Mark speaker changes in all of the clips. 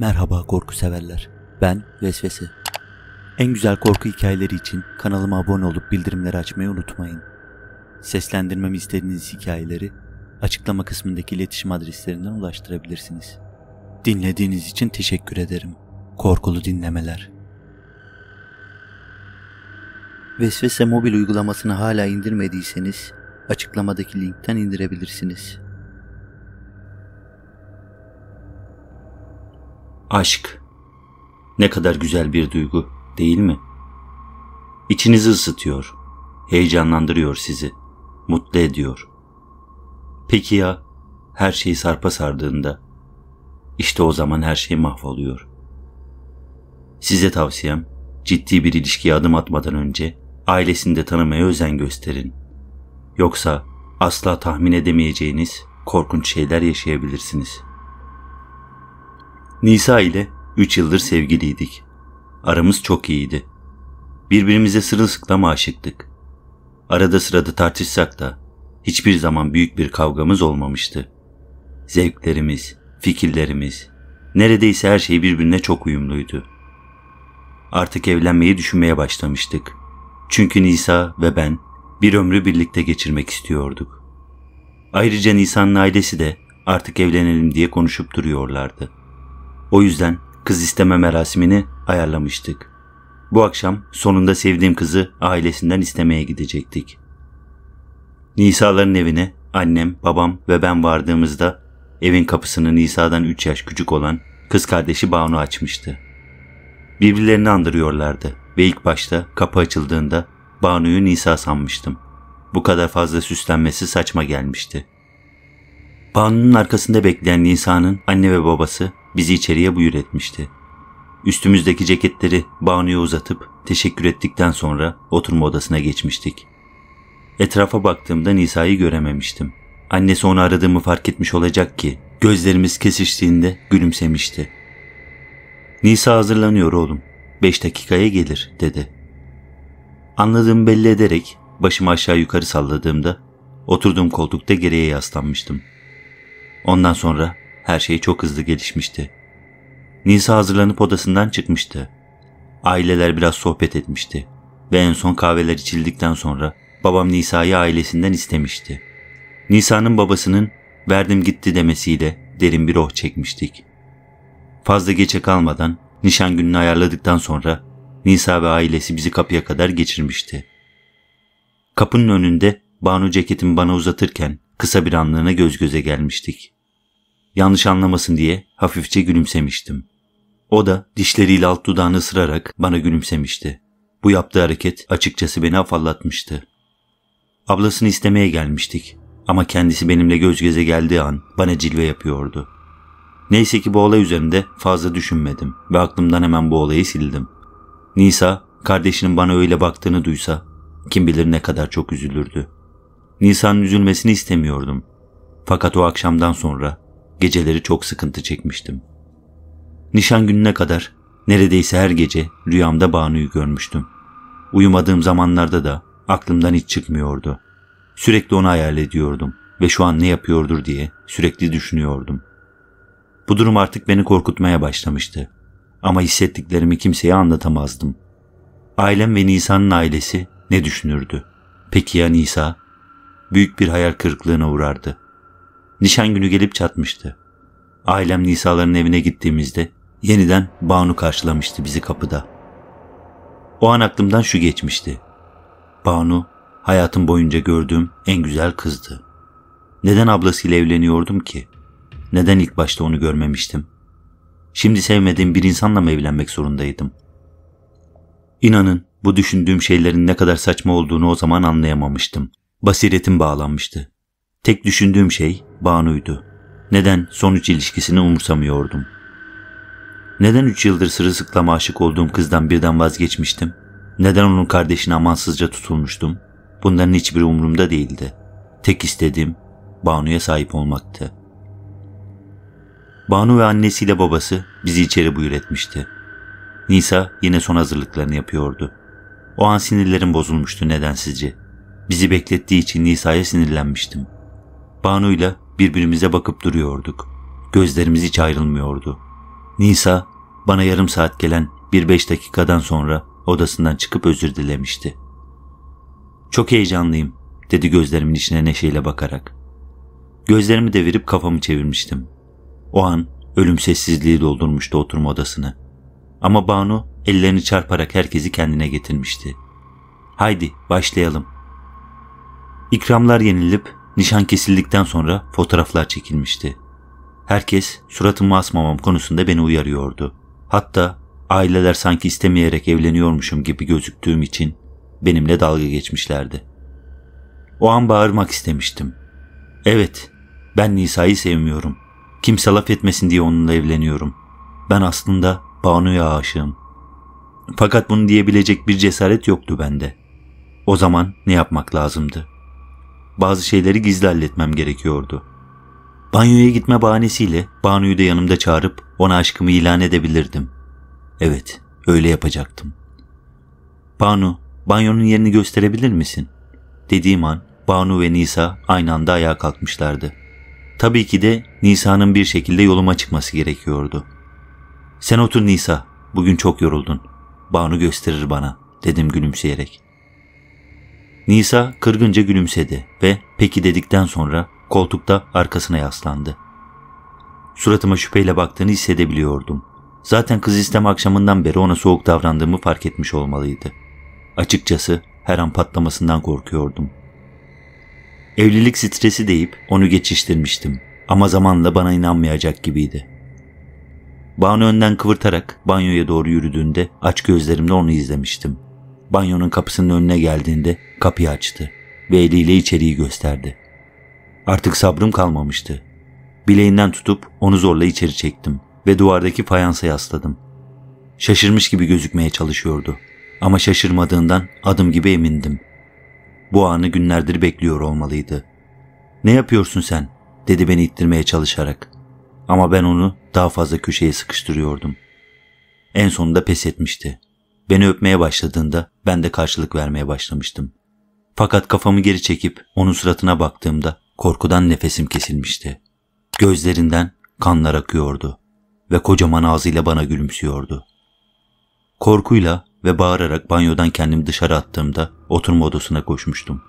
Speaker 1: Merhaba korku severler. Ben Vesvese. En güzel korku hikayeleri için kanalıma abone olup bildirimleri açmayı unutmayın. Seslendirmemi istediğiniz hikayeleri açıklama kısmındaki iletişim adreslerinden ulaştırabilirsiniz. Dinlediğiniz için teşekkür ederim. Korkulu dinlemeler. Vesvese mobil uygulamasını hala indirmediyseniz açıklamadaki linkten indirebilirsiniz. Aşk. Ne kadar güzel bir duygu, değil mi? İçinizi ısıtıyor, heyecanlandırıyor sizi, mutlu ediyor. Peki ya her şeyi sarpa sardığında? İşte o zaman her şey mahvoluyor. Size tavsiyem, ciddi bir ilişkiye adım atmadan önce ailesini de tanımaya özen gösterin. Yoksa asla tahmin edemeyeceğiniz korkunç şeyler yaşayabilirsiniz.'' Nisa ile 3 yıldır sevgiliydik. Aramız çok iyiydi. Birbirimize sırılsıklam aşıktık. Arada sırada tartışsak da hiçbir zaman büyük bir kavgamız olmamıştı. Zevklerimiz, fikirlerimiz, neredeyse her şey birbirine çok uyumluydu. Artık evlenmeyi düşünmeye başlamıştık. Çünkü Nisa ve ben bir ömrü birlikte geçirmek istiyorduk. Ayrıca Nisa'nın ailesi de artık evlenelim diye konuşup duruyorlardı. O yüzden kız isteme merasimini ayarlamıştık. Bu akşam sonunda sevdiğim kızı ailesinden istemeye gidecektik. Nisa'ların evine annem, babam ve ben vardığımızda evin kapısını Nisa'dan 3 yaş küçük olan kız kardeşi Banu açmıştı. Birbirlerini andırıyorlardı ve ilk başta kapı açıldığında Banu'yu Nisa sanmıştım. Bu kadar fazla süslenmesi saçma gelmişti. Banu'nun arkasında bekleyen Nisa'nın anne ve babası bizi içeriye buyur etmişti. Üstümüzdeki ceketleri Banu'ya uzatıp teşekkür ettikten sonra oturma odasına geçmiştik. Etrafa baktığımda Nisa'yı görememiştim. Annesi onu aradığımı fark etmiş olacak ki gözlerimiz kesiştiğinde gülümsemişti. Nisa hazırlanıyor oğlum. Beş dakikaya gelir dedi. Anladığımı belli ederek başımı aşağı yukarı salladığımda oturduğum koltukta geriye yaslanmıştım. Ondan sonra her şey çok hızlı gelişmişti. Nisa hazırlanıp odasından çıkmıştı. Aileler biraz sohbet etmişti ve en son kahveler içildikten sonra babam Nisa'yı ailesinden istemişti. Nisa'nın babasının verdim gitti demesiyle derin bir oh çekmiştik. Fazla geçe kalmadan nişan gününü ayarladıktan sonra Nisa ve ailesi bizi kapıya kadar geçirmişti. Kapının önünde Banu ceketimi bana uzatırken kısa bir anlığına göz göze gelmiştik. Yanlış anlamasın diye hafifçe gülümsemiştim. O da dişleriyle alt dudağını ısırarak bana gülümsemişti. Bu yaptığı hareket açıkçası beni afallatmıştı. Ablasını istemeye gelmiştik ama kendisi benimle göz göze geldiği an bana cilve yapıyordu. Neyse ki bu olay üzerinde fazla düşünmedim ve aklımdan hemen bu olayı sildim. Nisa kardeşinin bana öyle baktığını duysa kim bilir ne kadar çok üzülürdü. Nisa'nın üzülmesini istemiyordum. Fakat o akşamdan sonra geceleri çok sıkıntı çekmiştim. Nişan gününe kadar neredeyse her gece rüyamda Banu'yu görmüştüm. Uyumadığım zamanlarda da aklımdan hiç çıkmıyordu. Sürekli onu hayal ediyordum ve şu an ne yapıyordur diye sürekli düşünüyordum. Bu durum artık beni korkutmaya başlamıştı. Ama hissettiklerimi kimseye anlatamazdım. Ailem ve Nisa'nın ailesi ne düşünürdü? Peki ya Nisa? Büyük bir hayal kırıklığına uğrardı. Nişan günü gelip çatmıştı. Ailem Nisa'ların evine gittiğimizde yeniden Banu karşılamıştı bizi kapıda. O an aklımdan şu geçmişti. Banu hayatım boyunca gördüğüm en güzel kızdı. Neden ablasıyla evleniyordum ki? Neden ilk başta onu görmemiştim? Şimdi sevmediğim bir insanla mı evlenmek zorundaydım? İnanın bu düşündüğüm şeylerin ne kadar saçma olduğunu o zaman anlayamamıştım. Basiretim bağlanmıştı. Tek düşündüğüm şey Banu'ydu. Neden sonuç ilişkisini umursamıyordum? Neden üç yıldır sırılsıklam aşık olduğum kızdan birden vazgeçmiştim? Neden onun kardeşine amansızca tutulmuştum? Bunların hiçbiri umurumda değildi. Tek istediğim Banu'ya sahip olmaktı. Banu ve annesiyle babası bizi içeri buyur etmişti. Nisa yine son hazırlıklarını yapıyordu. O an sinirlerim bozulmuştu nedensizce. Bizi beklettiği için Nisa'ya sinirlenmiştim.'' Banu'yla birbirimize bakıp duruyorduk. Gözlerimiz hiç ayrılmıyordu. Nisa bana yarım saat gelen bir beş dakikadan sonra odasından çıkıp özür dilemişti. Çok heyecanlıyım dedi gözlerimin içine neşeyle bakarak. Gözlerimi devirip kafamı çevirmiştim. O an ölüm sessizliği doldurmuştu oturma odasını. Ama Banu ellerini çarparak herkesi kendine getirmişti. Haydi başlayalım. İkramlar yenilip Nişan kesildikten sonra fotoğraflar çekilmişti. Herkes suratımı asmamam konusunda beni uyarıyordu. Hatta aileler sanki istemeyerek evleniyormuşum gibi gözüktüğüm için benimle dalga geçmişlerdi. O an bağırmak istemiştim. Evet, ben Nisa'yı sevmiyorum. Kimse laf etmesin diye onunla evleniyorum. Ben aslında Banu'ya aşığım. Fakat bunu diyebilecek bir cesaret yoktu bende. O zaman ne yapmak lazımdı? bazı şeyleri gizli halletmem gerekiyordu. Banyoya gitme bahanesiyle Banu'yu da yanımda çağırıp ona aşkımı ilan edebilirdim. Evet, öyle yapacaktım. Banu, banyonun yerini gösterebilir misin? Dediğim an Banu ve Nisa aynı anda ayağa kalkmışlardı. Tabii ki de Nisa'nın bir şekilde yoluma çıkması gerekiyordu. Sen otur Nisa, bugün çok yoruldun. Banu gösterir bana, dedim gülümseyerek. Nisa kırgınca gülümsedi ve peki dedikten sonra koltukta arkasına yaslandı. Suratıma şüpheyle baktığını hissedebiliyordum. Zaten kız istem akşamından beri ona soğuk davrandığımı fark etmiş olmalıydı. Açıkçası her an patlamasından korkuyordum. Evlilik stresi deyip onu geçiştirmiştim ama zamanla bana inanmayacak gibiydi. Banu önden kıvırtarak banyoya doğru yürüdüğünde aç gözlerimle onu izlemiştim.'' banyonun kapısının önüne geldiğinde kapıyı açtı ve eliyle içeriği gösterdi. Artık sabrım kalmamıştı. Bileğinden tutup onu zorla içeri çektim ve duvardaki fayansa yasladım. Şaşırmış gibi gözükmeye çalışıyordu ama şaşırmadığından adım gibi emindim. Bu anı günlerdir bekliyor olmalıydı. "Ne yapıyorsun sen?" dedi beni ittirmeye çalışarak. Ama ben onu daha fazla köşeye sıkıştırıyordum. En sonunda pes etmişti. Beni öpmeye başladığında ben de karşılık vermeye başlamıştım. Fakat kafamı geri çekip onun suratına baktığımda korkudan nefesim kesilmişti. Gözlerinden kanlar akıyordu ve kocaman ağzıyla bana gülümsüyordu. Korkuyla ve bağırarak banyodan kendimi dışarı attığımda oturma odasına koşmuştum.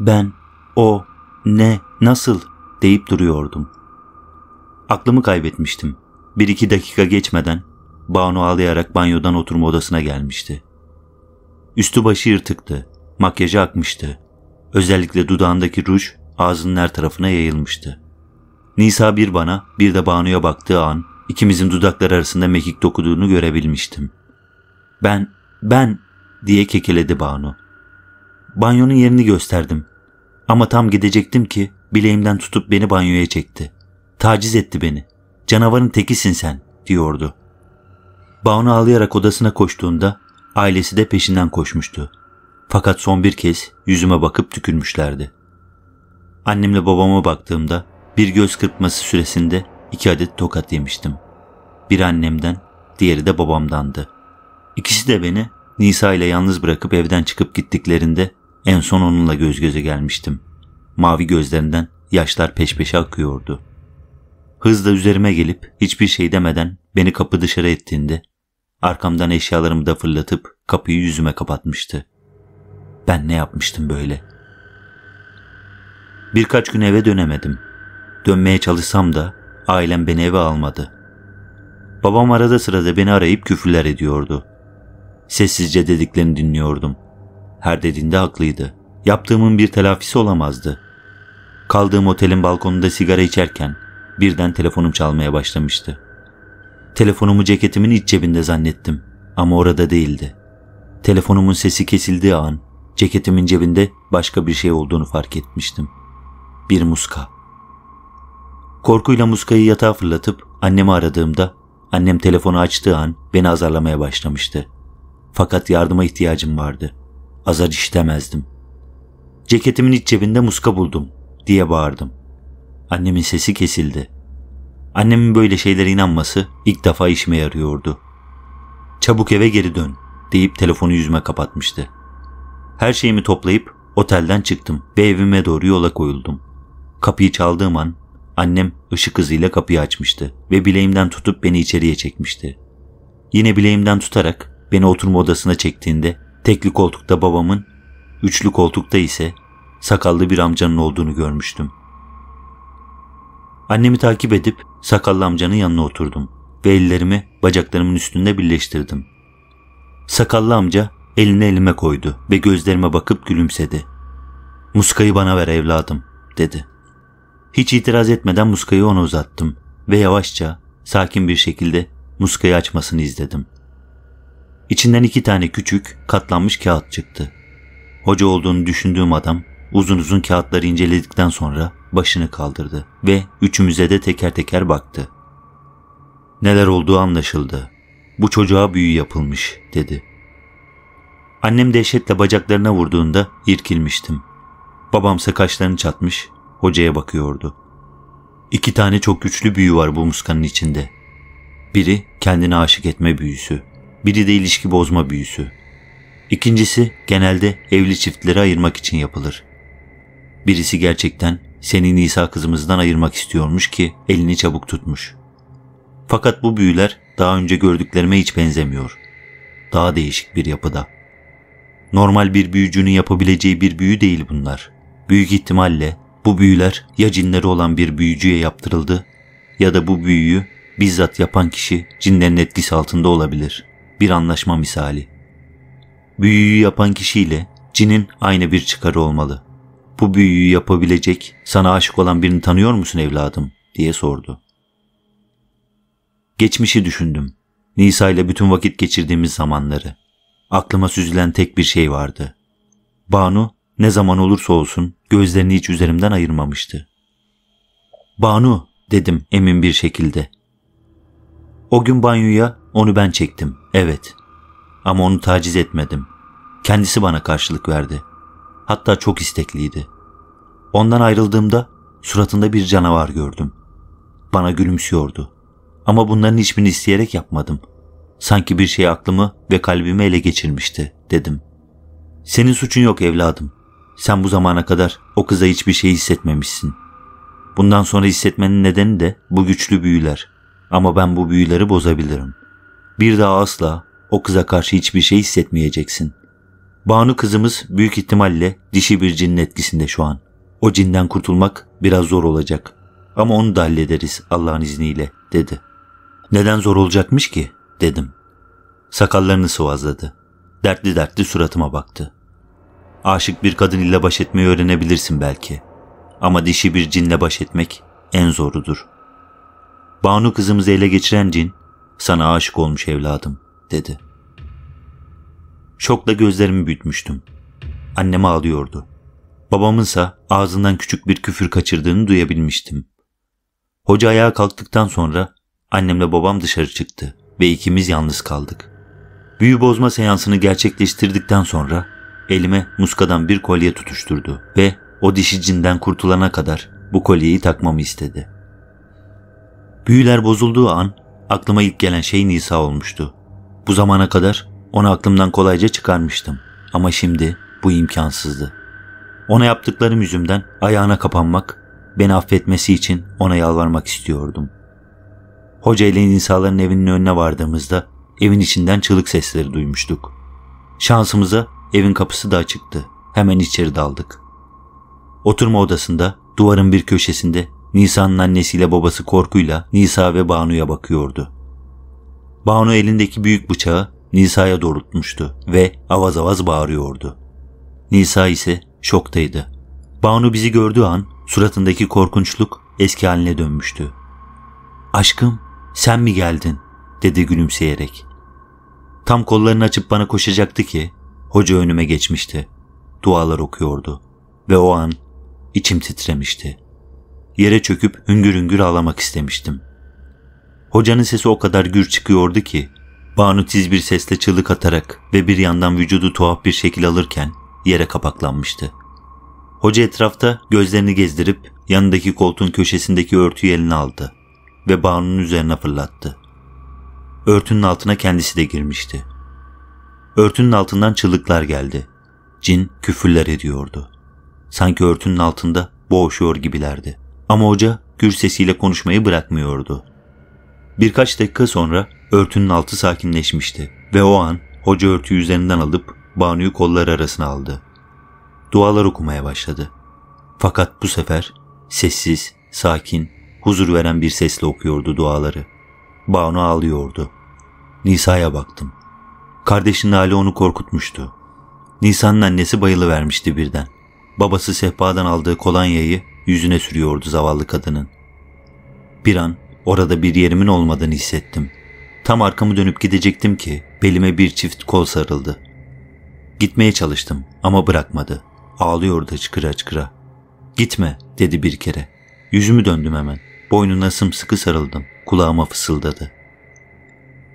Speaker 1: Ben, o, ne, nasıl deyip duruyordum. Aklımı kaybetmiştim. Bir iki dakika geçmeden Banu ağlayarak banyodan oturma odasına gelmişti. Üstü başı yırtıktı, makyajı akmıştı. Özellikle dudağındaki ruj ağzının her tarafına yayılmıştı. Nisa bir bana bir de Banu'ya baktığı an ikimizin dudaklar arasında mekik dokuduğunu görebilmiştim. Ben, ben diye kekeledi Banu. Banyonun yerini gösterdim. Ama tam gidecektim ki bileğimden tutup beni banyoya çekti. Taciz etti beni. Canavarın tekisin sen diyordu. Baunu ağlayarak odasına koştuğunda ailesi de peşinden koşmuştu. Fakat son bir kez yüzüme bakıp tükürmüşlerdi. Annemle babama baktığımda bir göz kırpması süresinde iki adet tokat yemiştim. Bir annemden, diğeri de babamdandı. İkisi de beni Nisa ile yalnız bırakıp evden çıkıp gittiklerinde en son onunla göz göze gelmiştim. Mavi gözlerinden yaşlar peş peşe akıyordu. Hızla üzerime gelip hiçbir şey demeden beni kapı dışarı ettiğinde Arkamdan eşyalarımı da fırlatıp kapıyı yüzüme kapatmıştı. Ben ne yapmıştım böyle? Birkaç gün eve dönemedim. Dönmeye çalışsam da ailem beni eve almadı. Babam arada sırada beni arayıp küfürler ediyordu. Sessizce dediklerini dinliyordum. Her dediğinde haklıydı. Yaptığımın bir telafisi olamazdı. Kaldığım otelin balkonunda sigara içerken birden telefonum çalmaya başlamıştı.'' Telefonumu ceketimin iç cebinde zannettim ama orada değildi. Telefonumun sesi kesildiği an ceketimin cebinde başka bir şey olduğunu fark etmiştim. Bir muska. Korkuyla muskayı yatağa fırlatıp annemi aradığımda annem telefonu açtığı an beni azarlamaya başlamıştı. Fakat yardıma ihtiyacım vardı. Azar işitemezdim. Ceketimin iç cebinde muska buldum diye bağırdım. Annemin sesi kesildi. Annemin böyle şeylere inanması ilk defa işime yarıyordu. Çabuk eve geri dön deyip telefonu yüzüme kapatmıştı. Her şeyimi toplayıp otelden çıktım ve evime doğru yola koyuldum. Kapıyı çaldığım an annem ışık hızıyla kapıyı açmıştı ve bileğimden tutup beni içeriye çekmişti. Yine bileğimden tutarak beni oturma odasına çektiğinde tekli koltukta babamın, üçlü koltukta ise sakallı bir amcanın olduğunu görmüştüm.'' Annemi takip edip sakallı amcanın yanına oturdum ve ellerimi bacaklarımın üstünde birleştirdim. Sakallı amca elini elime koydu ve gözlerime bakıp gülümsedi. Muskayı bana ver evladım dedi. Hiç itiraz etmeden muskayı ona uzattım ve yavaşça sakin bir şekilde muskayı açmasını izledim. İçinden iki tane küçük katlanmış kağıt çıktı. Hoca olduğunu düşündüğüm adam uzun uzun kağıtları inceledikten sonra başını kaldırdı ve üçümüze de teker teker baktı. Neler olduğu anlaşıldı. Bu çocuğa büyü yapılmış dedi. Annem dehşetle bacaklarına vurduğunda irkilmiştim. Babamsa kaşlarını çatmış, hocaya bakıyordu. İki tane çok güçlü büyü var bu muskanın içinde. Biri kendine aşık etme büyüsü, biri de ilişki bozma büyüsü. İkincisi genelde evli çiftleri ayırmak için yapılır. Birisi gerçekten seni Nisa kızımızdan ayırmak istiyormuş ki elini çabuk tutmuş. Fakat bu büyüler daha önce gördüklerime hiç benzemiyor. Daha değişik bir yapıda. Normal bir büyücünün yapabileceği bir büyü değil bunlar. Büyük ihtimalle bu büyüler ya cinleri olan bir büyücüye yaptırıldı ya da bu büyüyü bizzat yapan kişi cinlerin etkisi altında olabilir. Bir anlaşma misali. Büyüyü yapan kişiyle cinin aynı bir çıkarı olmalı. Bu büyüyü yapabilecek, sana aşık olan birini tanıyor musun evladım? diye sordu. Geçmişi düşündüm. Nisa ile bütün vakit geçirdiğimiz zamanları. Aklıma süzülen tek bir şey vardı. Banu ne zaman olursa olsun gözlerini hiç üzerimden ayırmamıştı. Banu dedim emin bir şekilde. O gün banyoya onu ben çektim. Evet. Ama onu taciz etmedim. Kendisi bana karşılık verdi. Hatta çok istekliydi. Ondan ayrıldığımda suratında bir canavar gördüm. Bana gülümsüyordu. Ama bunların hiçbirini isteyerek yapmadım. Sanki bir şey aklımı ve kalbimi ele geçirmişti dedim. Senin suçun yok evladım. Sen bu zamana kadar o kıza hiçbir şey hissetmemişsin. Bundan sonra hissetmenin nedeni de bu güçlü büyüler. Ama ben bu büyüleri bozabilirim. Bir daha asla o kıza karşı hiçbir şey hissetmeyeceksin. Banu kızımız büyük ihtimalle dişi bir cinin etkisinde şu an. O cinden kurtulmak biraz zor olacak. Ama onu da hallederiz Allah'ın izniyle dedi. Neden zor olacakmış ki dedim. Sakallarını sıvazladı. Dertli dertli suratıma baktı. Aşık bir kadın ile baş etmeyi öğrenebilirsin belki. Ama dişi bir cinle baş etmek en zorudur. Banu kızımızı ele geçiren cin sana aşık olmuş evladım dedi.'' Şokla gözlerimi büyütmüştüm. Annem ağlıyordu. Babamınsa ağzından küçük bir küfür kaçırdığını duyabilmiştim. Hoca ayağa kalktıktan sonra annemle babam dışarı çıktı ve ikimiz yalnız kaldık. Büyü bozma seansını gerçekleştirdikten sonra elime muskadan bir kolye tutuşturdu ve o dişi cinden kurtulana kadar bu kolyeyi takmamı istedi. Büyüler bozulduğu an aklıma ilk gelen şey Nisa olmuştu. Bu zamana kadar onu aklımdan kolayca çıkarmıştım. Ama şimdi bu imkansızdı. Ona yaptıklarım yüzümden ayağına kapanmak, beni affetmesi için ona yalvarmak istiyordum. Hoca ile insanların evinin önüne vardığımızda evin içinden çığlık sesleri duymuştuk. Şansımıza evin kapısı da açıktı. Hemen içeri daldık. Oturma odasında duvarın bir köşesinde Nisa'nın annesiyle babası korkuyla Nisa ve Banu'ya bakıyordu. Banu elindeki büyük bıçağı Nisa'ya doğrultmuştu ve avaz avaz bağırıyordu. Nisa ise şoktaydı. Banu bizi gördüğü an suratındaki korkunçluk eski haline dönmüştü. ''Aşkım sen mi geldin?'' dedi gülümseyerek. Tam kollarını açıp bana koşacaktı ki hoca önüme geçmişti. Dualar okuyordu ve o an içim titremişti. Yere çöküp hüngür hüngür ağlamak istemiştim. Hocanın sesi o kadar gür çıkıyordu ki Banu tiz bir sesle çığlık atarak ve bir yandan vücudu tuhaf bir şekil alırken yere kapaklanmıştı. Hoca etrafta gözlerini gezdirip yanındaki koltuğun köşesindeki örtüyü eline aldı ve Banu'nun üzerine fırlattı. Örtünün altına kendisi de girmişti. Örtünün altından çığlıklar geldi. Cin küfürler ediyordu. Sanki örtünün altında boğuşuyor gibilerdi. Ama hoca gür sesiyle konuşmayı bırakmıyordu. Birkaç dakika sonra örtünün altı sakinleşmişti ve o an hoca örtüyü üzerinden alıp Banu'yu kolları arasına aldı. Dualar okumaya başladı. Fakat bu sefer sessiz, sakin, huzur veren bir sesle okuyordu duaları. Banu ağlıyordu. Nisa'ya baktım. Kardeşinin hali onu korkutmuştu. Nisa'nın annesi bayılı vermişti birden. Babası sehpadan aldığı kolonyayı yüzüne sürüyordu zavallı kadının. Bir an Orada bir yerimin olmadığını hissettim. Tam arkamı dönüp gidecektim ki belime bir çift kol sarıldı. Gitmeye çalıştım ama bırakmadı. Ağlıyordu hıçkıra hıçkıra. Gitme dedi bir kere. Yüzümü döndüm hemen. Boynuna sımsıkı sarıldım. Kulağıma fısıldadı.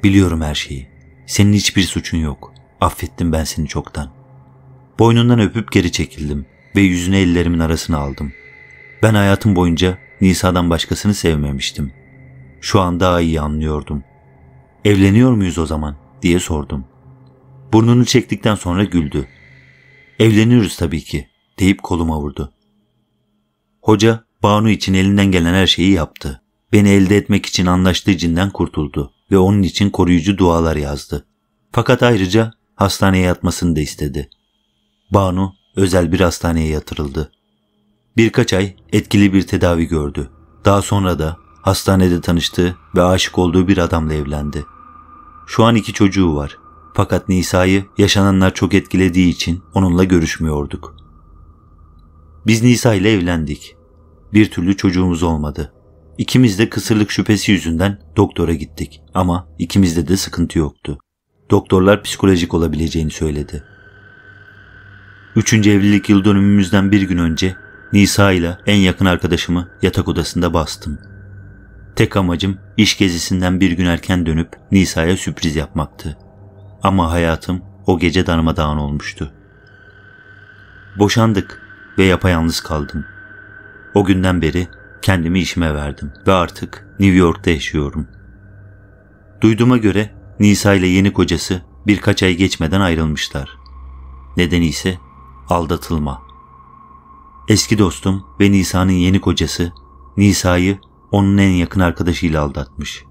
Speaker 1: Biliyorum her şeyi. Senin hiçbir suçun yok. Affettim ben seni çoktan. Boynundan öpüp geri çekildim ve yüzünü ellerimin arasına aldım. Ben hayatım boyunca Nisa'dan başkasını sevmemiştim. Şu an daha iyi anlıyordum. Evleniyor muyuz o zaman diye sordum. Burnunu çektikten sonra güldü. Evleniyoruz tabii ki deyip koluma vurdu. Hoca Banu için elinden gelen her şeyi yaptı. Beni elde etmek için anlaştığı cinden kurtuldu ve onun için koruyucu dualar yazdı. Fakat ayrıca hastaneye yatmasını da istedi. Banu özel bir hastaneye yatırıldı. Birkaç ay etkili bir tedavi gördü. Daha sonra da Hastanede tanıştığı ve aşık olduğu bir adamla evlendi. Şu an iki çocuğu var. Fakat Nisa'yı yaşananlar çok etkilediği için onunla görüşmüyorduk. Biz Nisa ile evlendik. Bir türlü çocuğumuz olmadı. İkimiz de kısırlık şüphesi yüzünden doktora gittik ama ikimizde de sıkıntı yoktu. Doktorlar psikolojik olabileceğini söyledi. Üçüncü evlilik yıl dönümümüzden bir gün önce Nisa ile en yakın arkadaşımı yatak odasında bastım. Tek amacım iş gezisinden bir gün erken dönüp Nisa'ya sürpriz yapmaktı. Ama hayatım o gece darmadağın olmuştu. Boşandık ve yapayalnız kaldım. O günden beri kendimi işime verdim ve artık New York'ta yaşıyorum. Duyduğuma göre Nisa ile yeni kocası birkaç ay geçmeden ayrılmışlar. Nedeni ise aldatılma. Eski dostum ve Nisa'nın yeni kocası Nisa'yı onun en yakın arkadaşıyla aldatmış.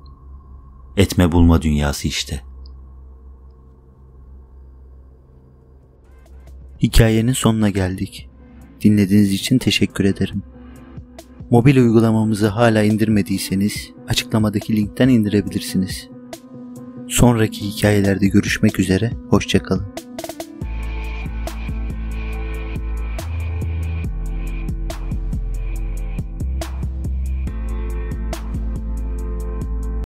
Speaker 1: Etme bulma dünyası işte. Hikayenin sonuna geldik. Dinlediğiniz için teşekkür ederim. Mobil uygulamamızı hala indirmediyseniz açıklamadaki linkten indirebilirsiniz. Sonraki hikayelerde görüşmek üzere, hoşçakalın.